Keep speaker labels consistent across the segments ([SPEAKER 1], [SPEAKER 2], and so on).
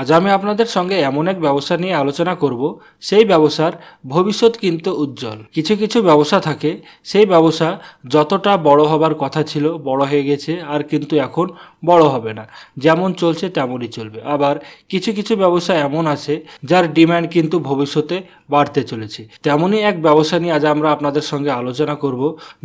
[SPEAKER 1] আজ আমি আপনাদের সঙ্গে এমন এক ব্যবসা নিয়ে আলোচনা করব সেই ব্যবসার ভবিষ্যৎ কিন্তু উজ্জ্বল কিছু কিছু ব্যবসা থাকে সেই ব্যবসা যতটা বড় হবার কথা ছিল বড় হয়ে গেছে আর কিন্তু এখন বড় হবে না যেমন চলছে তেমনই চলবে আবার কিছু কিছু ব্যবসা এমন আছে যার ডিম্যান্ড কিন্তু ভবিষ্যতে বাড়তে চলেছে তেমনই এক ব্যবসা নিয়ে আজ আমরা আপনাদের সঙ্গে আলোচনা করব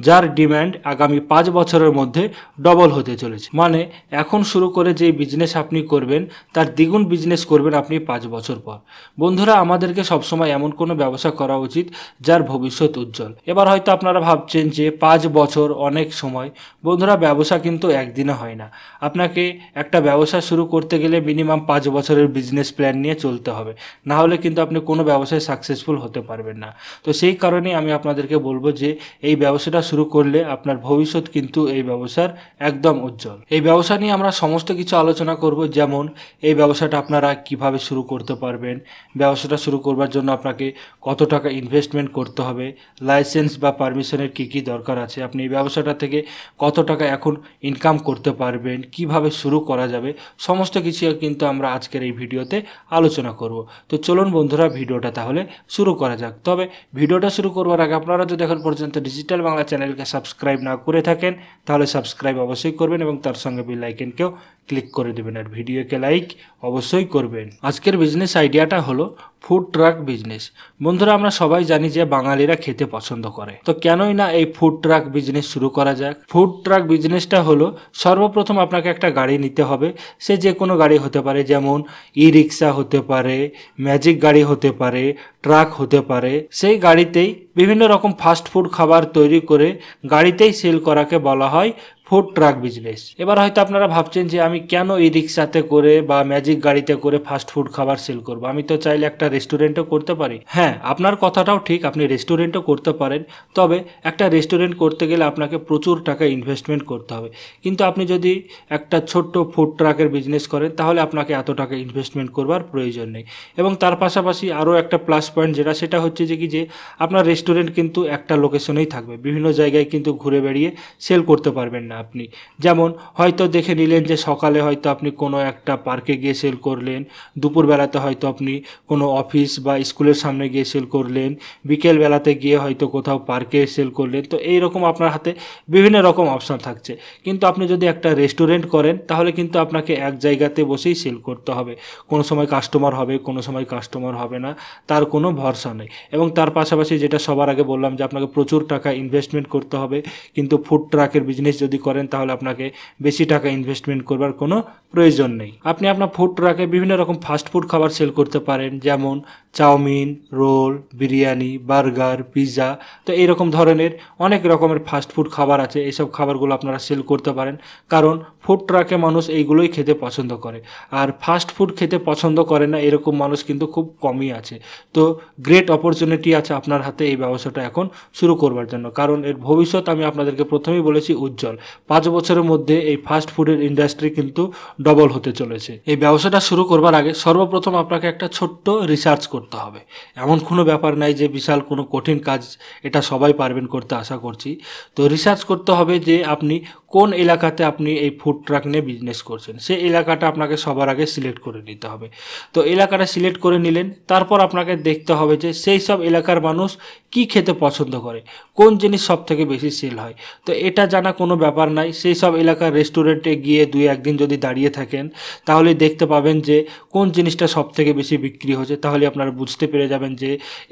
[SPEAKER 1] যার ডিম্যান্ড আগামী পাঁচ বছরের মধ্যে ডবল হতে চলেছে মানে এখন শুরু করে যে বিজনেস আপনি করবেন তার দ্বিগুণ বিজনেস করবেন আপনি পাঁচ বছর পর বন্ধুরা আমাদেরকে সবসময় এমন কোনো ব্যবসা করা উচিত যার ভবিষ্যৎ উজ্জ্বল এবার হয়তো আপনারা ভাবছেন যে পাঁচ বছর অনেক সময় বন্ধুরা ব্যবসা কিন্তু একদিনে হয় না আপনাকে একটা ব্যবসা শুরু করতে গেলে মিনিমাম পাঁচ বছরের বিজনেস প্ল্যান নিয়ে চলতে হবে না হলে কিন্তু আপনি কোনো ব্যবসায় সাকসেস সাকসেসফুল হতে পারবেন না তো সেই কারণেই আমি আপনাদেরকে বলবো যে এই ব্যবসাটা শুরু করলে আপনার ভবিষ্যৎ কিন্তু এই ব্যবসার একদম উজ্জ্বল এই ব্যবসা নিয়ে আমরা সমস্ত কিছু আলোচনা করব যেমন এই ব্যবসাটা আপনারা কিভাবে শুরু করতে পারবেন ব্যবসাটা শুরু করবার জন্য আপনাকে কত টাকা ইনভেস্টমেন্ট করতে হবে লাইসেন্স বা পারমিশনের কী কী দরকার আছে আপনি এই ব্যবসাটা থেকে কত টাকা এখন ইনকাম করতে পারবেন কিভাবে শুরু করা যাবে সমস্ত কিছু কিন্তু আমরা আজকের এই ভিডিওতে আলোচনা করব তো চলুন বন্ধুরা ভিডিওটা তাহলে শুরু করা যাক তবে ভিডিওটা শুরু করবার আগে আপনারা যদি এখন পর্যন্ত ডিজিটাল বাংলা চ্যানেলকে সাবস্ক্রাইব না করে থাকেন তাহলে সাবস্ক্রাইব অবশ্যই করবেন এবং তার সঙ্গে বেল আইকনকেও ক্লিক করে দেবেন আর ভিডিওকে লাইক অবশ্যই করবেন আজকের বিজনেস আইডিয়াটা হলো ফুড ট্রাক বিজনেস বন্ধুরা আমরা সবাই জানি যে বাঙালিরা খেতে পছন্দ করে তো কেনই না এই ফুড ট্রাক বিজনেস শুরু করা যাক ফুড ট্রাক বিজনেসটা হলো সর্বপ্রথম আপনাকে একটা গাড়ি নিতে হবে সে যে কোনো গাড়ি হতে পারে যেমন ই রিক্সা হতে পারে ম্যাজিক গাড়ি হতে পারে ট্রাক হতে পারে সেই গাড়িতেই বিভিন্ন রকম ফাস্ট ফুড খাবার তৈরি করে গাড়িতেই সেল করাকে বলা হয় ফুড ট্রাক বিজনেস এবার হয়তো আপনারা ভাবছেন যে আমি কেন এই রিক্সাতে করে বা ম্যাজিক গাড়িতে করে ফাস্ট ফুড খাবার সেল করবো আমি তো চাইলে একটা রেস্টুরেন্টও করতে পারি হ্যাঁ আপনার কথাটাও ঠিক আপনি রেস্টুরেন্টও করতে পারেন তবে একটা রেস্টুরেন্ট করতে গেলে আপনাকে প্রচুর টাকা ইনভেস্টমেন্ট করতে হবে কিন্তু আপনি যদি একটা ছোট্ট ফুড ট্রাকের বিজনেস করেন তাহলে আপনাকে এত টাকা ইনভেস্টমেন্ট করবার প্রয়োজন নেই এবং তার পাশাপাশি আরও একটা প্লাস পয়েন্ট যেটা সেটা হচ্ছে যে কি যে আপনার রেস্টুরেন্ট কিন্তু একটা লোকেশনেই থাকবে বিভিন্ন জায়গায় কিন্তু ঘুরে বেড়িয়ে সেল করতে পারবেন না আপনি যেমন হয়তো দেখে নিলেন যে সকালে হয়তো আপনি কোনো একটা পার্কে গিয়ে সেল করলেন দুপুরবেলাতে হয়তো আপনি কোনো অফিস বা স্কুলের সামনে গিয়ে সেল করলেন বিকেলবেলাতে গিয়ে হয়তো কোথাও পার্কে সেল করলেন তো এই রকম আপনার হাতে বিভিন্ন রকম অপশান থাকছে কিন্তু আপনি যদি একটা রেস্টুরেন্ট করেন তাহলে কিন্তু আপনাকে এক জায়গাতে বসেই সেল করতে হবে কোনো সময় কাস্টমার হবে কোনো সময় কাস্টমার হবে না তার কোনো ভরসা নেই এবং তার পাশাপাশি যেটা সবার আগে বললাম যে আপনাকে প্রচুর টাকা ইনভেস্টমেন্ট করতে হবে কিন্তু ফুড ট্রাকের বিজনেস যদি করে করেন তাহলে আপনাকে বেশি টাকা ইনভেস্টমেন্ট করবার কোনো প্রয়োজন নেই আপনি আপনার ফুড ট্রাকে বিভিন্ন রকম ফাস্ট ফুড খাবার সেল করতে পারেন যেমন chowmein roll biryani burger pizza তো এইরকম ধরনের অনেক রকমের ফাস্ট ফুড খাবার আছে এইসব খাবারগুলো আপনারা সেল করতে পারেন কারণ ফুড ট্রাকে মানুষ এইগুলোই খেতে পছন্দ করে আর ফাস্ট ফুড খেতে পছন্দ করে না এরকম মানুষ কিন্তু খুব কমই আছে তো গ্রেট অপরচুনিটি আছে আপনার হাতে এই ব্যবসাটা এখন শুরু করবার জন্য কারণ এর ভবিষ্যৎ আমি আপনাদেরকে প্রথমেই বলেছি উজ্জ্বল পাঁচ বছরের মধ্যে এই ফাস্ট ফুডের ইন্ডাস্ট্রি কিন্তু ডবল হতে চলেছে এই ব্যবসাটা শুরু করবার আগে সর্বপ্রথম আপনাকে একটা ছোট্ট রিসার্চ করতে হবে এমন কোনো ব্যাপার নাই যে বিশাল কোনো কঠিন কাজ এটা সবাই পারবেন করতে আশা করছি তো রিসার্চ করতে হবে যে আপনি কোন এলাকাতে আপনি এই ফুড ট্রাক নিয়ে বিজনেস করছেন সেই এলাকাটা আপনাকে সবার আগে সিলেক্ট করে নিতে হবে তো এলাকাটা সিলেক্ট করে নিলেন তারপর আপনাকে দেখতে হবে যে সেই সব এলাকার মানুষ কি খেতে পছন্দ করে কোন জিনিস সব থেকে বেশি সেল হয় তো এটা জানা কোনো ব্যাপার নাই সেই সব এলাকার রেস্টুরেন্টে গিয়ে দুই একদিন যদি দাঁড়িয়ে থাকেন তাহলে দেখতে পাবেন যে কোন জিনিসটা সব থেকে বেশি বিক্রি হচ্ছে তাহলে আপনারা বুঝতে পেরে যাবেন যে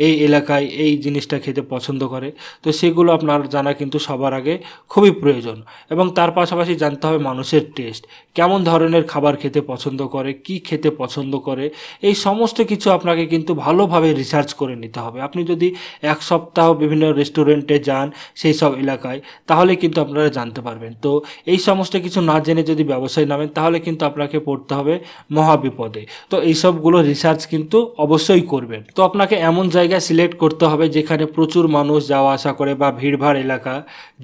[SPEAKER 1] এই এলাকায় এই জিনিসটা খেতে পছন্দ করে তো সেগুলো আপনার জানা কিন্তু সবার আগে খুবই প্রয়োজন এবং তার পাশাপাশি জানতে হবে মানুষের টেস্ট কেমন ধরনের খাবার খেতে পছন্দ করে কি খেতে পছন্দ করে এই সমস্ত কিছু আপনাকে কিন্তু ভালোভাবে রিসার্চ করে নিতে হবে আপনি যদি এক সপ্তাহ বিভিন্ন রেস্টুরেন্টে যান সেই সব এলাকায় তাহলে কিন্তু আপনারা জানতে পারবেন তো এই সমস্ত কিছু না জেনে যদি ব্যবসায় নামেন তাহলে কিন্তু আপনাকে পড়তে হবে মহাবিপদে তো এইসবগুলো রিসার্চ কিন্তু অবশ্যই করবেন তো আপনাকে এমন জায়গা সিলেক্ট করতে হবে যেখানে প্রচুর মানুষ যাওয়া আসা করে বা ভিড়ভাড় এলাকা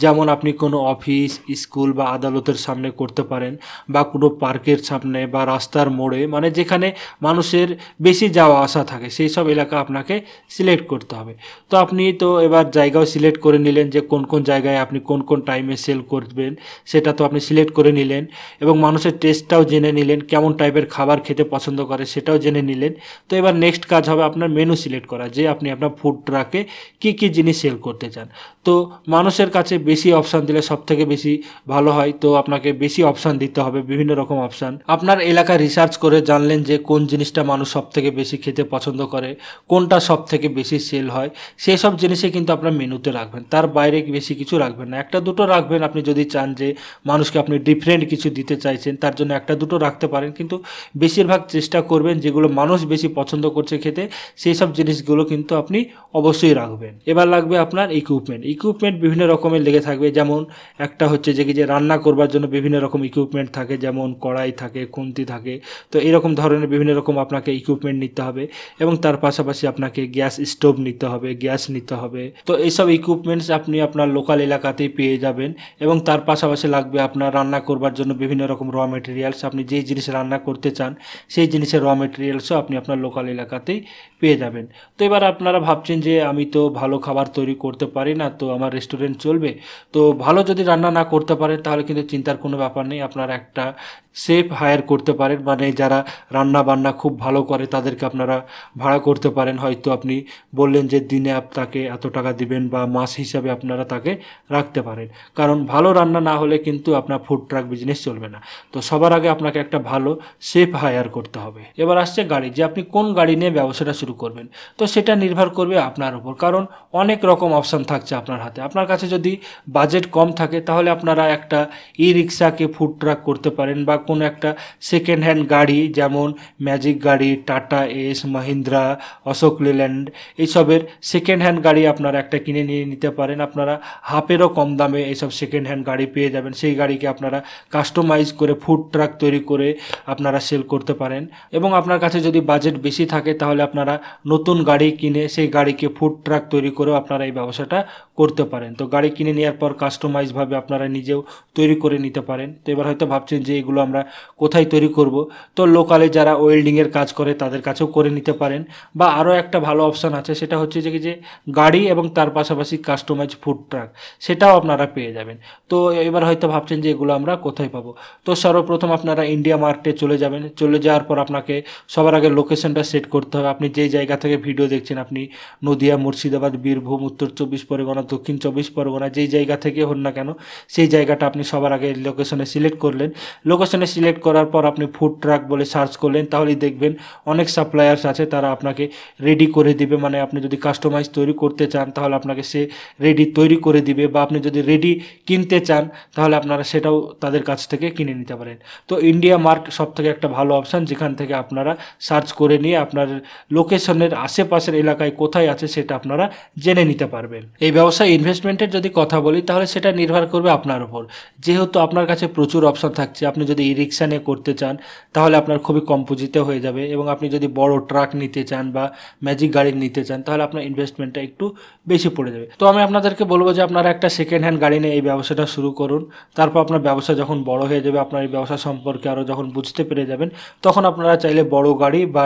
[SPEAKER 1] যেমন আপনি কোনো অফিস স্কুল বা আদালতের সামনে করতে পারেন বা কোনো পার্কের সামনে বা রাস্তার মোড়ে মানে যেখানে মানুষের বেশি যাওয়া আসা থাকে সেই সব এলাকা আপনাকে সিলেক্ট করতে হবে তো আপনি তো এবার জায়গাও সিলেক্ট করে নিলেন যে কোন কোন জায়গায় আপনি কোন কোন টাইমে সেল করবেন সেটা তো আপনি সিলেক্ট করে নিলেন এবং মানুষের টেস্টটা সেটাও জেনে নিলেন কেমন টাইপের খাবার খেতে পছন্দ করে সেটাও জেনে নিলেন তো এবার নেক্সট কাজ হবে আপনার মেনু সিলেক্ট করা যে আপনি আপনার ফুড ট্রাকে কী কী জিনিস সেল করতে চান তো মানুষের কাছে বেশি অপশান দিলে সবথেকে বেশি ভালো হয় তো আপনাকে বেশি অপশান দিতে হবে বিভিন্ন রকম অপশান আপনার এলাকা রিসার্চ করে জানলেন যে কোন জিনিসটা মানুষ সবথেকে বেশি খেতে পছন্দ করে কোনটা সবথেকে বেশি সেল হয় সেই সব জিনিসে কিন্তু আপনার মেনুতে রাখবেন তার বাইরে বেশি কিছু রাখবেন না একটা দুটো রাখবেন আপনি যদি চান যে মানুষকে আপনি ডিফারেন্ট কিছু দিতে চাইছেন তার জন্য একটা দুটো রাখতে পারেন কিন্তু বেশিরভাগ চেষ্টা করবেন যেগুলো মানুষ বেশি পছন্দ করছে খেতে সেই সব জিনিসগুলো কিন্তু আপনি অবশ্যই রাখবেন এবার লাগবে আপনার ইকুইপমেন্ট ইকুইপমেন্ট বিভিন্ন রকমের লেগে থাকবে যেমন একটা হচ্ছে যে কি যে রান্না করবার জন্য বিভিন্ন রকম ইকুইপমেন্ট থাকে যেমন কড়াই থাকে খুন্তি থাকে তো এরকম ধরনের বিভিন্ন রকম আপনাকে ইকুইপমেন্ট নিতে হবে এবং তার পাশাপাশি আপনাকে গ্যাস স্টোভ নিতে হবে গ্যাস নিতে হবে তো এইসব ইকুইপমেন্টস আপনি আপনার লোকাল এলাকাতেই পেয়ে যাবেন এবং তার পাশাপাশি লাগবে আপনার রান্না করবার জন্য বিভিন্ন রকম র মেটেরিয়াল মেটেরিয়ালস আপনি যেই জিনিস রান্না করতে চান সেই জিনিসের র মেটেরিয়ালসও আপনি আপনার লোকাল এলাকাতেই পেয়ে যাবেন তো এবার আপনারা ভাবছেন যে আমি তো ভালো খাবার তৈরি করতে পারি না তো আমার রেস্টুরেন্ট চলবে তো ভালো যদি রান্না না করতে পারেন তাহলে কিন্তু চিন্তার কোনো ব্যাপার নেই আপনারা একটা সেফ হায়ার করতে পারেন মানে যারা রান্না বান্না খুব ভালো করে তাদেরকে আপনারা ভাড়া করতে পারেন হয়তো আপনি বললেন যে দিনে তাকে এত টাকা দিবেন বা মাস হিসাবে আপনারা তাকে রাখতে পারেন কারণ ভালো রান্না না হলে কিন্তু আপনার ফুড ট্রাক বিজনেস চলবে না তো সবার আগে আপনাকে একটা ভালো সেফ হায়ার করতে হবে এবার আসছে গাড়ি যে আপনি কোন গাড়ি নিয়ে ব্যবসাটা শুরু করবেন তো সেটা নির্ভর করবে আপনার উপর কারণ অনেক রকম অপশান থাকছে আপনার হাতে আপনার কাছে যদি বাজেট কম থাকে তাহলে আপনারা একটা ই রিক্সাকে ফুড ট্রাক করতে পারেন বা কোনো একটা সেকেন্ড হ্যান্ড গাড়ি যেমন ম্যাজিক গাড়ি টাটা এস মহিন্দ্রা অশোক লেল্যান্ড এইসবের সেকেন্ড হ্যান্ড গাড়ি আপনারা একটা কিনে নিয়ে নিতে পারেন আপনারা হাফেরও কম দামে এইসব সেকেন্ড হ্যান্ড গাড়ি পেয়ে যাবেন সেই গাড়িকে আপনারা কাস্টমাইজ করে ফুড ট্রাক প্রোডাক্ট তৈরি করে আপনারা সেল করতে পারেন এবং আপনার কাছে যদি বাজেট বেশি থাকে তাহলে আপনারা নতুন গাড়ি কিনে সেই গাড়িকে ফুড ট্রাক তৈরি করেও আপনারা এই ব্যবসাটা করতে পারেন তো গাড়ি কিনে নেওয়ার পর কাস্টমাইজভাবে আপনারা নিজেও তৈরি করে নিতে পারেন তো এবার হয়তো ভাবছেন যে এগুলো আমরা কোথায় তৈরি করব তো লোকালে যারা ওয়েল্ডিংয়ের কাজ করে তাদের কাছেও করে নিতে পারেন বা আরও একটা ভালো অপশান আছে সেটা হচ্ছে যে যে গাড়ি এবং তার পাশাপাশি কাস্টমাইজ ফুড ট্রাক সেটাও আপনারা পেয়ে যাবেন তো এবার হয়তো ভাবছেন যে এগুলো আমরা কোথায় পাবো তো সর্বপ্রথম আপনারা ইন্ডিয়া মার্টে চলে যাবেন চলে যাওয়ার পর আপনাকে সবার আগে লোকেশনটা সেট করতে হবে আপনি যেই জায়গা থেকে ভিডিও দেখছেন আপনি নদিয়া মুর্শিদাবাদ বীরভূম উত্তর চব্বিশ পরগনা দক্ষিণ চব্বিশ পরগনা যেই জায়গা থেকে হন না কেন সেই জায়গাটা আপনি সবার আগে লোকেশনে সিলেক্ট করলেন লোকেশনে সিলেক্ট করার পর আপনি ফুড ট্রাক বলে সার্চ করলেন তাহলেই দেখবেন অনেক সাপ্লায়ার্স আছে তারা আপনাকে রেডি করে দিবে মানে আপনি যদি কাস্টমাইজ তৈরি করতে চান তাহলে আপনাকে সে রেডি তৈরি করে দিবে বা আপনি যদি রেডি কিনতে চান তাহলে আপনারা সেটাও তাদের কাছ থেকে কিনে নিতে পারেন তো ইন্ডিয়া মার্ক সব থেকে একটা ভালো অপশান যেখান থেকে আপনারা সার্চ করে নিয়ে আপনার লোকেশনের আশেপাশের এলাকায় কোথায় আছে সেটা আপনারা জেনে নিতে পারবেন এই ব্যবসায় ইনভেস্টমেন্টের যদি কথা বলি তাহলে সেটা নির্ভর করবে আপনার উপর যেহেতু আপনার কাছে প্রচুর অপশান থাকছে আপনি যদি ই রিক্সা নিয়ে করতে চান তাহলে আপনার খুবই কম পুঁজিতে হয়ে যাবে এবং আপনি যদি বড় ট্রাক নিতে চান বা ম্যাজিক গাড়ি নিতে চান তাহলে আপনার ইনভেস্টমেন্টটা একটু বেশি পড়ে যাবে তো আমি আপনাদেরকে বলবো যে আপনারা একটা সেকেন্ড হ্যান্ড গাড়ি নিয়ে এই ব্যবসাটা শুরু করুন তারপর আপনার ব্যবসা যখন বড় হয়ে যাবে আপনার এই ব্যবসা সম্পর্কে আরও যখন বুঝতে পেরে যাবেন তখন আপনারা চাইলে বড় গাড়ি বা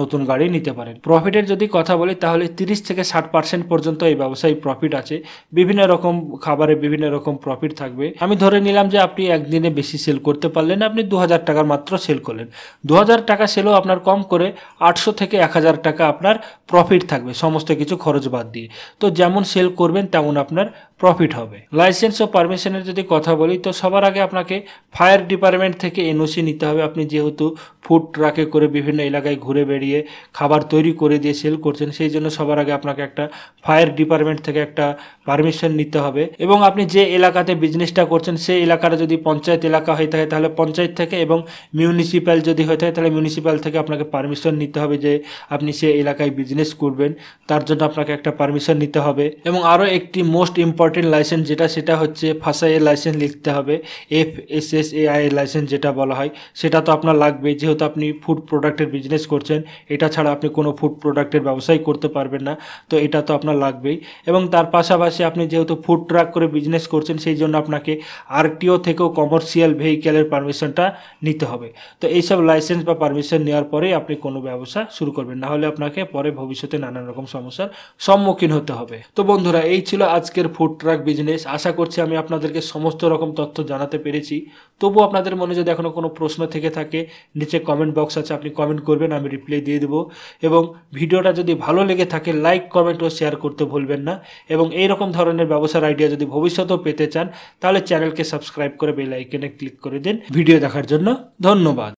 [SPEAKER 1] নতুন গাড়ি নিতে পারেন প্রফিটের যদি কথা বলি তাহলে 30 থেকে ষাট পার্সেন্ট পর্যন্ত এই ব্যবসায় প্রফিট আছে বিভিন্ন রকম খাবারে বিভিন্ন রকম প্রফিট থাকবে আমি ধরে নিলাম যে আপনি একদিনে বেশি সেল করতে পারলেন আপনি দু হাজার টাকার মাত্র সেল করলেন দু হাজার টাকা সেলও আপনার কম করে আটশো থেকে এক হাজার টাকা আপনার প্রফিট থাকবে সমস্ত কিছু খরচ বাদ দিয়ে তো যেমন সেল করবেন তেমন আপনার প্রফিট হবে লাইসেন্স ও পারমিশনের যদি কথা বলি তো সবার আগে আপনাকে ফায়ার ডিপার্টমেন্ট থেকে এনওসি নিতে হবে আপনি যেহেতু ফুড ট্রাকে করে বিভিন্ন এলাকায় ঘুরে বেড়িয়ে খাবার তৈরি করে দিয়ে সেল করছেন সেই জন্য সবার আগে আপনাকে একটা ফায়ার ডিপার্টমেন্ট থেকে একটা পারমিশন নিতে হবে এবং আপনি যে এলাকাতে বিজনেসটা করছেন সেই এলাকার যদি পঞ্চায়েত এলাকা হয়ে থাকে তাহলে পঞ্চায়েত থেকে এবং মিউনিসিপ্যাল যদি হয়ে থাকে তাহলে মিউনিসিপ্যাল থেকে আপনাকে পারমিশন নিতে হবে যে আপনি সে এলাকায় বিজনেস করবেন তার জন্য আপনাকে একটা পারমিশন নিতে হবে এবং আরও একটি মোস্ট ইম্পর্টেন্ট ইম্পর্টেন্ট লাইসেন্স যেটা সেটা হচ্ছে ফাঁসাই লাইসেন্স লিখতে হবে F S S A I licence যেটা বলা হয় সেটা তো আপনার লাগবে যেহেতু আপনি ফুড প্রোডাক্টের বিজনেস করছেন এটা ছাড়া আপনি কোনো ফুড প্রোডাক্টের ব্যবসাই করতে পারবেন না তো এটা তো আপনার লাগবেই এবং তার পাশাপাশি আপনি যেহেতু ফুড ট্রাক করে বিজনেস করছেন সেই জন্য আপনাকে আরটিও থেকেও কমার্শিয়াল ভেহিক্যালের পারমিশনটা নিতে হবে তো এইসব লাইসেন্স বা পারমিশন নেওয়ার পরেই আপনি কোনো ব্যবসা শুরু করবেন না হলে আপনাকে পরে ভবিষ্যতে নানান রকম সমস্যার সম্মুখীন হতে হবে তো বন্ধুরা এই ছিল আজকের ফুড ট্রাক বিজনেস আশা করছি আমি আপনাদেরকে সমস্ত রকম তথ্য জানাতে পেরেছি তবু আপনাদের মনে যদি এখনও কোনো প্রশ্ন থেকে থাকে নিচে কমেন্ট বক্স আছে আপনি কমেন্ট করবেন আমি রিপ্লাই দিয়ে দেবো এবং ভিডিওটা যদি ভালো লেগে থাকে লাইক কমেন্ট ও শেয়ার করতে ভুলবেন না এবং এই রকম ধরনের ব্যবসার আইডিয়া যদি ভবিষ্যতেও পেতে চান তাহলে চ্যানেলকে সাবস্ক্রাইব করে বেলাইকনে ক্লিক করে দিন ভিডিও দেখার জন্য ধন্যবাদ